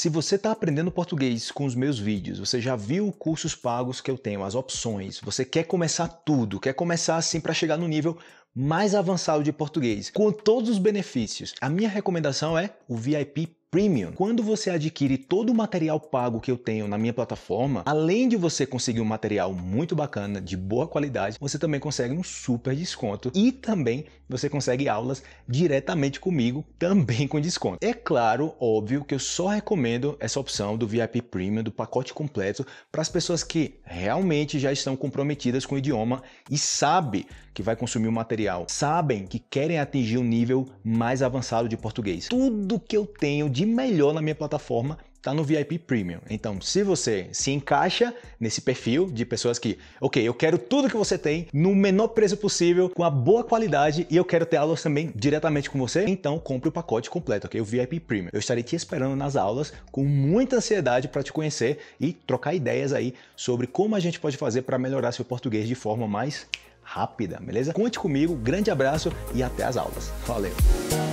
Se você está aprendendo português com os meus vídeos, você já viu cursos pagos que eu tenho, as opções, você quer começar tudo, quer começar assim para chegar no nível mais avançado de português, com todos os benefícios. A minha recomendação é o VIP Premium. Quando você adquire todo o material pago que eu tenho na minha plataforma, além de você conseguir um material muito bacana, de boa qualidade, você também consegue um super desconto e também você consegue aulas diretamente comigo, também com desconto. É claro, óbvio, que eu só recomendo essa opção do VIP Premium, do pacote completo, para as pessoas que realmente já estão comprometidas com o idioma e sabe que vai consumir o material material, sabem que querem atingir um nível mais avançado de português. Tudo que eu tenho de melhor na minha plataforma está no VIP Premium. Então, se você se encaixa nesse perfil de pessoas que, ok, eu quero tudo que você tem no menor preço possível, com a boa qualidade e eu quero ter aulas também diretamente com você, então compre o pacote completo, ok? O VIP Premium. Eu estarei te esperando nas aulas com muita ansiedade para te conhecer e trocar ideias aí sobre como a gente pode fazer para melhorar seu português de forma mais rápida, beleza? Conte comigo, grande abraço e até as aulas. Valeu!